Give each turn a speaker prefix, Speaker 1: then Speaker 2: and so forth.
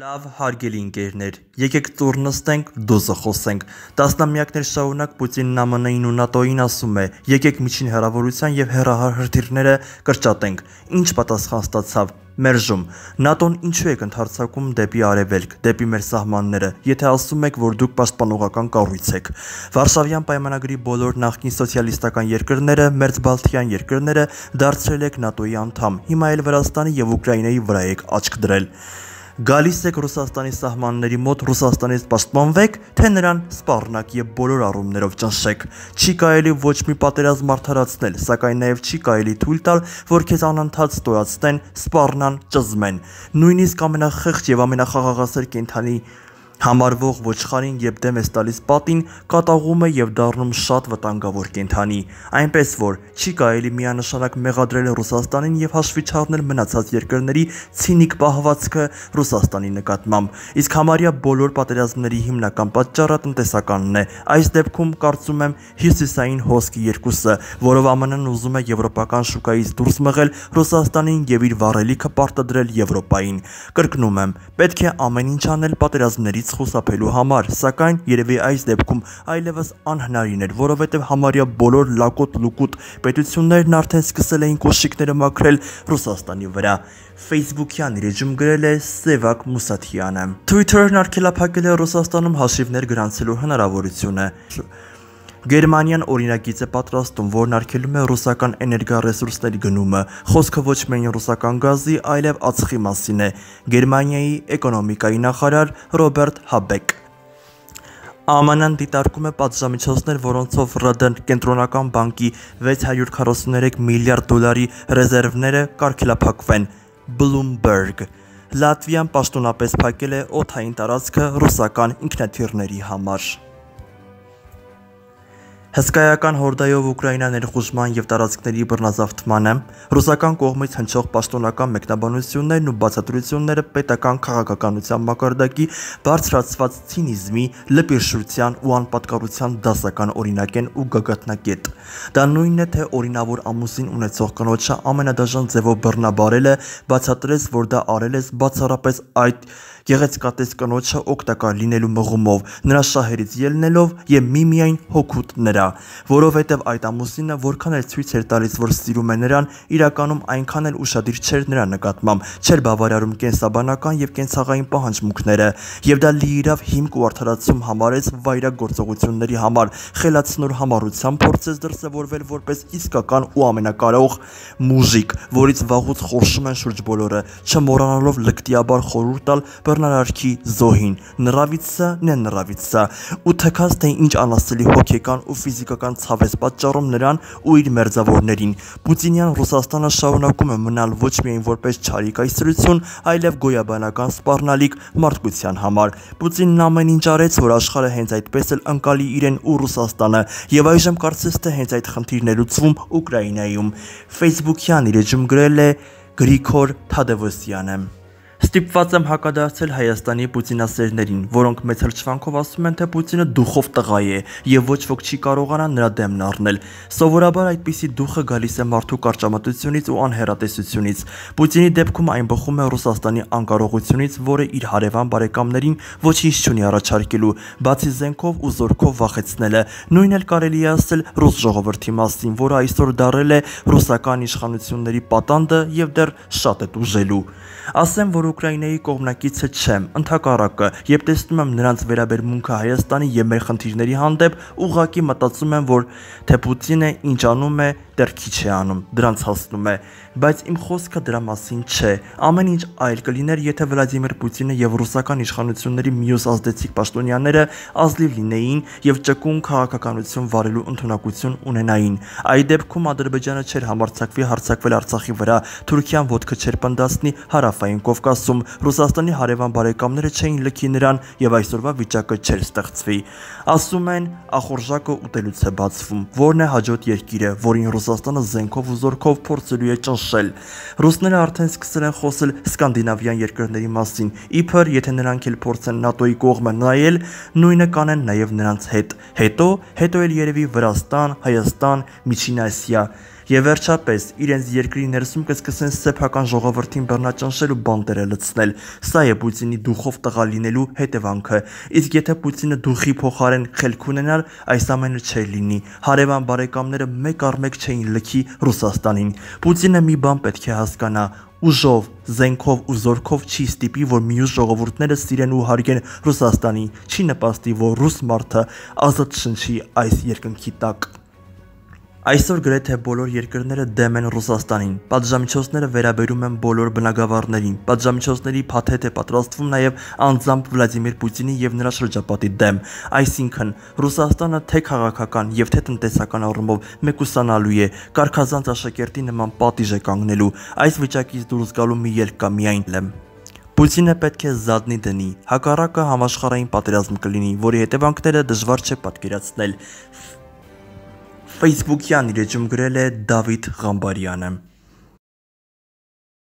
Speaker 1: Լավ հարգելի ընկերներ, եկեք ծուր նստենք, դոզը խոսենք։ Տասնամյակներ շարունակ Պուտինն ԱՄՆ-ին ու ՆԱՏՕ-ին ասում է. եկեք միջին հեռավորության եւ հերահար հրթիռները կրճատենք։ Ինչ պատասխան ստացավ մերժում։ ՆԱՏՕ-ն ինչու է ընդհարցակում դեպի արևելք, դեպի մեր սահմանները, եթե ասում եք, որ դուք պաշտպանողական կառույց եք։ Վարշավյան պայմանագրի բոլոր նախկին սոցիալիստական երկրները, մերձբալթյան երկրները դարձրել եք ՆԱՏՕ-ի անդամ։ Հիմա էլ Վրաստանի եւ Ուկրաինայի վրա եք աչք դրել։ Գալիս եք Ռուսաստանի սահմանների մոտ Ռուսաստանից պաշտպանվեք, թե նրան սպառնակ եւ բոլոր առումներով ճնշեք։ Չի կարելի ոչ մի պատերազմ արդարացնել, սակայն նաեւ չի կարելի թույլ տալ, որ քեզ անընդհատ ստորացնեն, սպառնան, ճզմեն։ Նույնիսկ ամենախղճ եւ ամենախաղաղասեր կենթանի Համարվող ոչխարին, երբ դեմ ես տալիս պատին, կատաղում է եւ դառնում շատ վտանգավոր կենթանի, այնպես որ չի կարելի միանշանակ մեղադրել Ռուսաստանին եւ հաշվի չառնել մնացած երկրների ցինիկ պահվածքը Ռուսաստանի նկատմամբ։ Իսկ համարյա բոլոր պատերազմների հիմնական պատճառը տնտեսականն է։ Այս դեպքում կարծում եմ հյուսիսային հոսքի երկուսը, որով ԱՄՆ-ն ուզում է եվրոպական շուկայից դուրս մղել Ռուսաստանին եւ իր վառելիքը պարտադրել Եվրոպային։ Կրկնում եմ, պետք է ամեն ինչ անել պատերազմներից դրանից խուսափելու համար, սակայն երևի այս դեպքում այլևս անհնարին էր, որովհետև համարյա բոլոր լակոտ լուկուտ պետություններն արդեն սկսել էին կոշիկները մաքրել Ռուսաստանի վրա։ Facebook-յան ռեժիմ գրել է Սևակ Մուսաթյանը։ Twitter-ն արգելափակել է Ռուսաստանում հաշիվներ գրանցելու հնարավորությունը։ Գերմանիան օրինակից է պատրաստում, որն արգելում է ռուսական էներգարեսուրսների գնումը։ Խոսքը ոչ միայն ռուսական գազի, այլև ածխի մասին է։ Գերմանիայի էկոնոմիկայի նախարար Ռոբերտ Հաբեկ ԱՄՆ-ն դիտարկում է պատժամիջոցներ, որոնցով ՌԴ կենտրոնական բանկի 643 միլիարդ դոլարի ռեզերվները կարգելափակվեն։ Bloomberg Լատվիան պաշտոնապես փակել է օթային տարածքը ռուսական ինքնաթիռների համար։ Հսկայական հորդայով Ուկրաինա ներխուժման եւ տարածքների բռնազավթմանը ռուսական կողմից հնչող պաշտոնական մեկնաբանություններն ու բացատրությունները պետական քաղաքականության մակարդակի բարձրացված ցինիզմի, լպիրշության ու անպատկառության դասական օրինակ են ու գագաթնակետ։ Դա նույնն է, թե օրինավոր ամուսին ունեցող կնոջը ամենադաժան ձևով բռնաբարելը բացատրեց, որ դա արել է բացառապես այդ գեղեցկատես կնոջը օգտակար լինելու մղումով, նրա շահերից ելնելով եւ միմիայն հոգուտ նրա վրա, որովհետև այդ ամուսինը որքան էլ ցույց էր տալիս, որ սիրում է նրան, իրականում այնքան էլ ուշադիր չէր նրա նկատմամբ, չէր բավարարում կենսաբանական եւ կենցաղային պահանջմունքները, եւ դա լի իրավ հիմք ու արդարացում համարեց վայրագործողությունների համար, խելացնոր համառությամբ փորձեց դրսևորվել որպես իսկական ու ամենակարող մուժիկ, որից վաղուց խորշում են շուրջ բոլորը, չմոռանալով լկտիաբար խորհուրդ տալ բռնարարքի զոհին։ Նրավիցը, նեն նրավիցը, ու թքած թե ինչ անասելի հոգեկան ու ֆիզիկական ֆիզիկական ցավ է պատճառում նրան ու իր մերձավորներին։ Պուտինյան Ռուսաստանը շարունակում է մնալ ոչ միայն որպես չարի կայսրություն, այլև գոյաբանական սպառնալիք մարդկության համար։ Պուտինն ամեն ինչ արեց, որ աշխարհը հենց այդպես էլ անկալի իրեն ու Ռուսաստանը, եւ այժմ կարծես թե հենց այդ խնդիրն է լուծվում Ուկրաինայում։ Facebook-յան իր էջում գրել է Գրիգոր Թադևոսյանը Ստիպված եմ հակադարձել Հայաստանի Պուտինասերներին, որոնք մեծ հրճվանքով ասում են, թե Պուտինը դուխով տղա է եւ ոչ ոք չի կարողանա նրա դեմն առնել։ Սովորաբար այդպիսի դուխը գալիս է մարդու կարճամտությունից ու անհերատեսությունից։ Պուտինի դեպքում այն բխում է Ռուսաստանի անկարողությունից, որը իր հարևան բարեկամներին ոչինչ չունի առաջարկելու, բացի զենքով ու զորքով վախեցնելը։ Նույնն էլ կարելի է ասել ռուս ժողովրդի մասին, որը այսօր դարել է ռուսական իշխանությունների պատանդը եւ դեռ շատ է դուժելու։ Ասեմ, որ Ուկրաինայի կողմնակիցը չեմ, ընդհակառակը, երբ տեսնում եմ նրանց վերաբերմունքը Հայաստանի եւ մեր խնդիրների հանդեպ, ուղղակի մտածում եմ, որ թե Պուտինը ինչ անում է, դեռ քիչ է անում, դրանց հասնում է, բայց իմ խոսքը դրա մասին չէ։ Ամեն ինչ այլ կլիներ, եթե Վլադիմիր Պուտինը եւ ռուսական իշխանությունների միուս ազդեցիկ պաշտոնյաները ազլիվ լինեին եւ ճկուն քաղաքականություն վարելու ընտունակություն ունենային։ Այդ դեպքում Ադրբեջանը չէր համարցակվի հարցակվել Արցախի վրա, Թուրքիան ոդկը չէր պնդասնի հարավային Կովկաս ասում, Ռուսաստանի հարևան բարեկամները չէին լքի նրան եւ այսօրվա վիճակը չէր ստեղծվի։ Ասում են, ախորժակը ուտելուց է բացվում, որն է հաջորդ երկիրը, որին Ռուսաստանը զենքով ու զորքով փորձելու է ճնշել։ Ռուսները արդեն սկսել են խոսել սկանդինավյան երկրների մասին։ Իբր, եթե նրանք էլ փորձեն ՆԱՏՕ-ի կողմը նայել, նույնը կանեն նաեւ նրանց հետ։ Հետո, հետո էլ երևի Վրաստան, Հայաստան, Միջին Ասիա Եվ վերջապես, իրենց երկրի ներսում կսկսեն սեփական ժողովրդին բռնաճնշել ու բանտերը լցնել։ Սա է Պուտինի դուխով տղա լինելու հետևանքը։ Իսկ եթե Պուտինը դուխի փոխարեն խելք ունենար, այս ամենը չէր լինի։ Հարևան բարեկամները մեկ առ մեկ չէին լքի Ռուսաստանին։ Պուտինը մի բան պետք է հասկանա, ուժով, զենքով ու զորքով չի ստիպի, որ մյուս ժողովուրդները սիրեն ու հարգեն Ռուսաստանի, չի նպաստի, որ ռուս մարդը ազատ շնչի այս երկնքի տակ։ Այսօր գրեթե բոլոր երկրները դեմ են Ռուսաստանին։ Պատժամիջոցները վերաբերում են բոլոր բնակավարներին։ Պատժամիջոցների փաթեթ է պատրաստվում նաև անձամբ Վլադիմիր Պուտինի եւ նրա շրջապատի դեմ։ Այսինքն, Ռուսաստանը թե քաղաքական եւ թե տնտեսական առումով մեկուսանալու է, Կարկազանց աշակերտի նման պատիժ է կանգնելու։ Այս վիճակից դուրս գալու մի ելք կա միայն լեմ։ Պուտինը պետք է զադնի դնի։ Հակառակը համաշխարհային պատերազմ կլինի, որի հետևանքները դժվար չէ պատկերացնել։ Facebook-յան իր էջում գրել է Դավիթ Ղամբարյանը